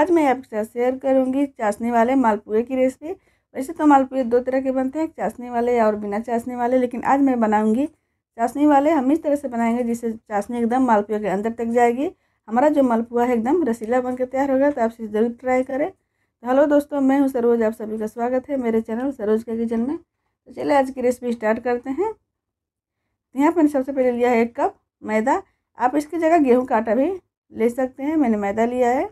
आज मैं आपके साथ शेयर करूँगी चाशनी वाले मालपुए की रेसिपी वैसे तो मालपुए दो तरह के बनते हैं चाशनी वाले और बिना चाशनी वाले लेकिन आज मैं बनाऊँगी चाशनी वाले हम इस तरह से बनाएंगे जिससे चाशनी एकदम मालपुए के अंदर तक जाएगी हमारा जो मालपुआ है एकदम रसीला बनकर तैयार होगा तो आप इसे ज़रूर ट्राई करें तो हेलो दोस्तों मैं हूँ सरोज आप सभी का स्वागत है मेरे चैनल सरोज के किचन में तो चलिए आज की रेसिपी स्टार्ट करते हैं तो यहाँ मैंने सबसे पहले लिया है एक कप मैदा आप इसकी जगह गेहूँ का आटा भी ले सकते हैं मैंने मैदा लिया है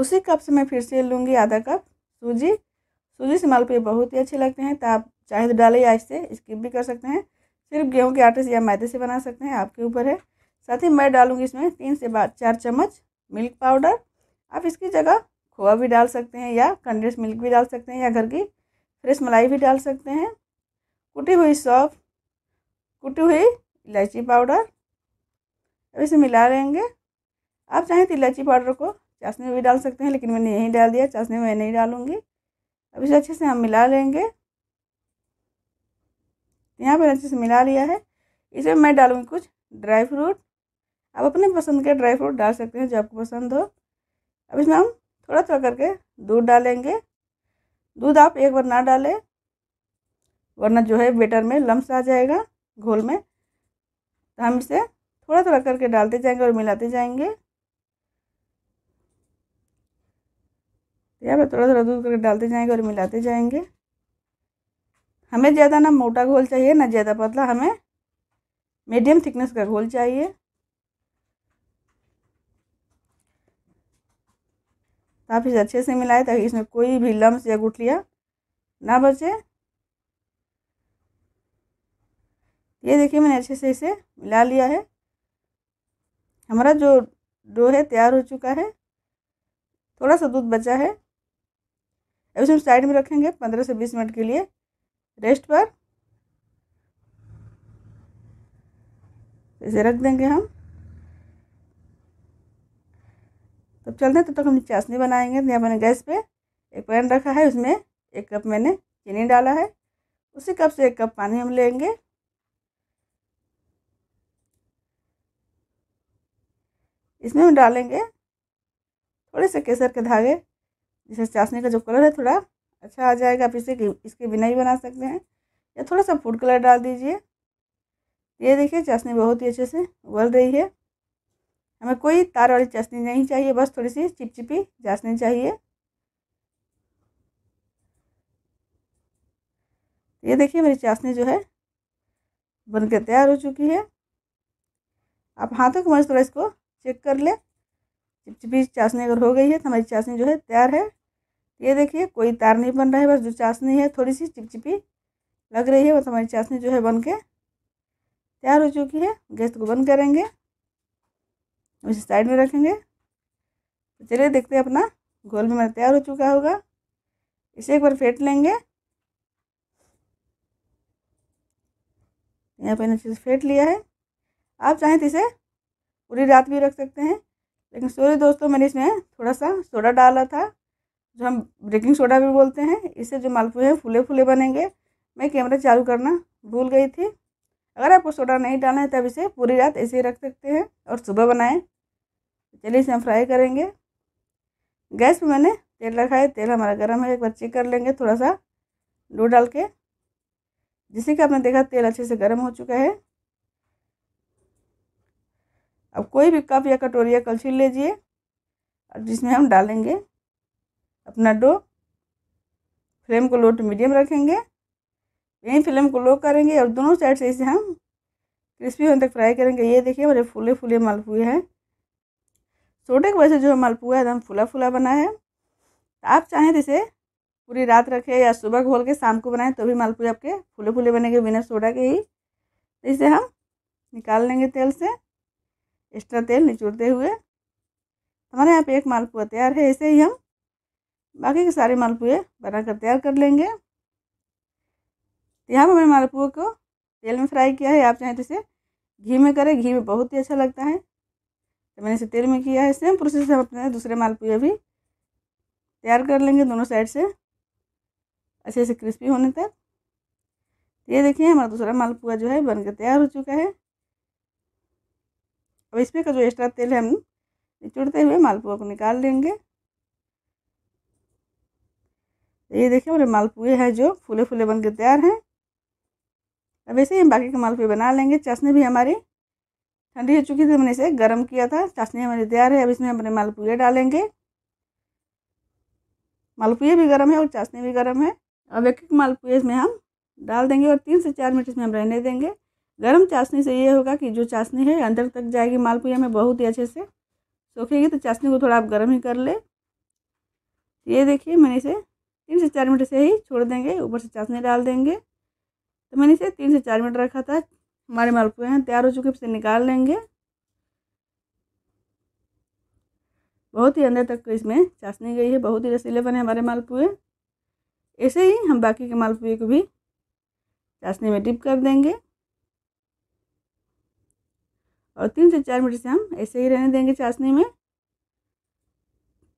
उसी कप से मैं फिर से लूँगी आधा कप सूजी सूजी से मालपुए बहुत ही अच्छे लगते हैं तो आप चाहे तो डालें या इससे स्किप भी कर सकते हैं सिर्फ गेहूं के आटे से या मैदे से बना सकते हैं आपके ऊपर है साथ ही मैं डालूंगी इसमें तीन से चार चम्मच मिल्क पाउडर आप इसकी जगह खोआ भी डाल सकते हैं या कंडेंस मिल्क भी डाल सकते हैं या घर की फ्रेश मलाई भी डाल सकते हैं कुटी हुई सौफ कुटी हुई इलायची पाउडर अब इसे मिला लेंगे आप चाहें तो इलायची पाउडर को चाशनी में भी डाल सकते हैं लेकिन मैंने यही डाल दिया चाशनी में मैं नहीं डालूँगी अब इसे अच्छे से हम मिला लेंगे यहाँ पर अच्छे से मिला लिया है इसमें मैं डालूँगी कुछ ड्राई फ्रूट आप अपने पसंद के ड्राई फ्रूट डाल सकते हैं जो आपको पसंद हो अब इसमें हम थोड़ा थोड़ा करके दूध डालेंगे दूध आप एक बार ना डालें वरना जो है बेटर में लम्स आ जाएगा घोल में तो हम इसे थोड़ा थोड़ा करके डालते जाएंगे और मिलाते जाएंगे तो या फिर थोड़ा थोड़ा दूध करके डालते जाएंगे और मिलाते जाएंगे हमें ज़्यादा ना मोटा घोल चाहिए ना ज़्यादा पतला हमें मीडियम थिकनेस का घोल चाहिए काफ़ी अच्छे से मिलाए ताकि इसमें कोई भी लम्स या गुठलियाँ ना बचे ये देखिए मैंने अच्छे से इसे मिला लिया है हमारा जो डो है तैयार हो चुका है थोड़ा सा दूध बचा है अब उसे हम साइड में रखेंगे पंद्रह से बीस मिनट के लिए रेस्ट पर इसे रख देंगे हम तब चलते हैं तब तक हम चाशनी बनाएंगे यहाँ मैंने गैस पे एक पैन रखा है उसमें एक कप मैंने चीनी डाला है उसी कप से एक कप पानी हम लेंगे इसमें हम डालेंगे थोड़े से केसर के धागे जैसे चाशनी का जो कलर है थोड़ा अच्छा आ जाएगा आप इसे इसके बिना ही बना सकते हैं या थोड़ा सा फूड कलर डाल दीजिए ये देखिए चाशनी बहुत ही अच्छे से उबल रही है हमें कोई तार वाली चाशनी नहीं चाहिए बस थोड़ी सी चिपचिपी चाशनी चाहिए ये देखिए मेरी चाशनी जो है बन के तैयार हो चुकी है आप हाथों की मज थोड़ा इसको चेक कर ले चिपचिपी चाशनी अगर हो गई है तो हमारी चाशनी जो है तैयार है ये देखिए कोई तार नहीं बन रहा है बस जो चाशनी है थोड़ी सी चिपचिपी लग रही है बस हमारी चाशनी जो है बन के तैयार हो चुकी है गैस को बंद करेंगे उसे साइड में रखेंगे तो चलिए देखते हैं अपना घोल भी हमारा तैयार हो चुका होगा इसे एक बार फेंट लेंगे यहाँ पर अच्छे से फेंट लिया है आप चाहें तो इसे पूरी रात भी रख सकते हैं लेकिन सोरे दोस्तों मैंने इसमें थोड़ा सा सोडा डाला था जो हम बेकिंग सोडा भी बोलते हैं इससे जो मालपुए हैं फूले फूले बनेंगे मैं कैमरा चालू करना भूल गई थी अगर आपको सोडा नहीं डालना है तब इसे पूरी रात ऐसे ही रख सकते हैं और सुबह बनाएं चलिए इसे हम फ्राई करेंगे गैस पे मैंने तेल रखा है तेल हमारा गर्म है एक बार चेक कर लेंगे थोड़ा सा लो डाल के जिससे कि आपने देखा तेल अच्छे से गर्म हो चुका है अब कोई भी कप या कटोरी या कलछी लीजिए और जिसमें हम डालेंगे अपना डो फ्लेम को लो टू मीडियम रखेंगे यहीं फ्लेम को लो करेंगे और दोनों साइड से इसे हम क्रिस्पी होने तक फ्राई करेंगे ये देखिए हमारे फूले फूले मालपुए हैं छोटे की वजह से जो मालपुआ है एकदम फूला फूला बना है आप चाहें तो इसे पूरी रात रखें या सुबह घोल के शाम को बनाएं तो भी मालपुए आपके फूले फूले बनेंगे बिना सोडा के ही इसे हम निकाल लेंगे तेल से एक्स्ट्रा तेल निचोड़ते हुए हमारे यहाँ पे एक मालपुआ तैयार है इसे ही हम बाकी के सारे मालपुए बनाकर तैयार कर लेंगे यहाँ पर मैंने मालपुए को तेल में फ्राई किया है आप चाहें तो इसे घी में करें घी में बहुत ही अच्छा लगता है तो मैंने इसे तेल में किया है सेम प्रोसेस हम अपने दूसरे मालपुए भी तैयार कर लेंगे दोनों साइड से अच्छे से क्रिस्पी होने तक ये देखिए हमारा दूसरा मालपुआ जो है बनकर तैयार हो चुका है अब इसमें का जो एक्स्ट्रा तेल है हम निचोड़ते हुए मालपुआ को निकाल लेंगे ये देखिए हमारे मालपुए हैं जो फूले फूले बन के तैयार हैं अब ऐसे ही हम बाकी के मालपुए बना लेंगे चाशनी भी हमारी ठंडी हो चुकी थी मैंने इसे गर्म किया था चाशनी हमारी तैयार है अब इसमें हम अपने मालपुए डालेंगे मालपुए भी गर्म है और चाशनी भी गर्म है अब एक एक मालपुए इसमें हम डाल देंगे और तीन से चार मिनट इसमें हम रहने देंगे गर्म चाशनी से ये होगा कि जो चाशनी है अंदर तक जाएगी मालपुए में बहुत ही अच्छे से सूखेगी तो चाशनी को थोड़ा आप गर्म ही कर ले ये देखिए मैंने इसे तीन से चार मिनट से ही छोड़ देंगे ऊपर से चाशनी डाल देंगे तो मैंने इसे तीन से चार मिनट रखा था हमारे मालपुए हैं तैयार हो चुके इसे निकाल लेंगे बहुत ही अंदर तक इसमें चाशनी गई है बहुत ही रसीले बने हमारे मालपुए ऐसे ही हम बाकी के मालपुए को भी चाशनी में डिप कर देंगे और तीन से चार मिनट से हम ऐसे ही रहने देंगे चाशनी में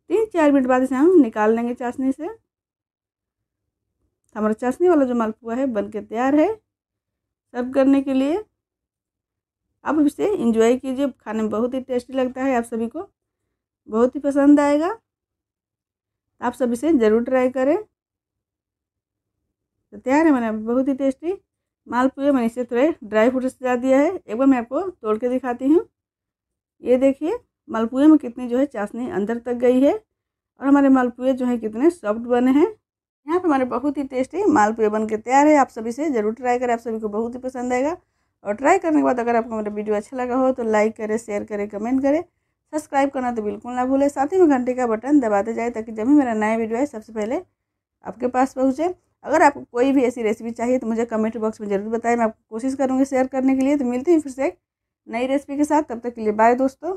तीन चार मिनट बाद इसे हम निकाल लेंगे चाशनी से हमारा चाशनी वाला जो मालपुआ है बन के तैयार है सर्व करने के लिए आप इसे इंजॉय कीजिए खाने में बहुत ही टेस्टी लगता है आप सभी को बहुत ही पसंद आएगा आप सब इसे ज़रूर ट्राई करें तो तैयार है मैंने बहुत ही टेस्टी मालपुए मैंने इसे थोड़े ड्राई फ्रूट सजा दिया है एक बार मैं आपको तोड़ के दिखाती हूँ ये देखिए मालपुए में कितनी जो है चाशनी अंदर तक गई है और हमारे मालपुए जो है कितने सॉफ्ट बने हैं यहाँ पे हमारे बहुत ही टेस्टी मालपुए बन के तैयार है आप सभी से ज़रूर ट्राई करें आप सभी को बहुत ही पसंद आएगा और ट्राई करने के बाद अगर आपको मेरा वीडियो अच्छा लगा हो तो लाइक करें शेयर करें कमेंट करें सब्सक्राइब करना तो बिल्कुल ना भूलें साथ ही में घंटे का बटन दबाते जाए ताकि जब भी मेरा नया वीडियो आए सबसे पहले आपके पास पहुँचे अगर आपको कोई भी ऐसी रेसिपी चाहिए तो मुझे कमेंट बॉक्स में ज़रूर बताएं मैं आपको कोशिश करूँगी शेयर करने के लिए तो मिलती हूँ फिर से एक नई रेसिपी के साथ तब तक के लिए बाय दोस्तों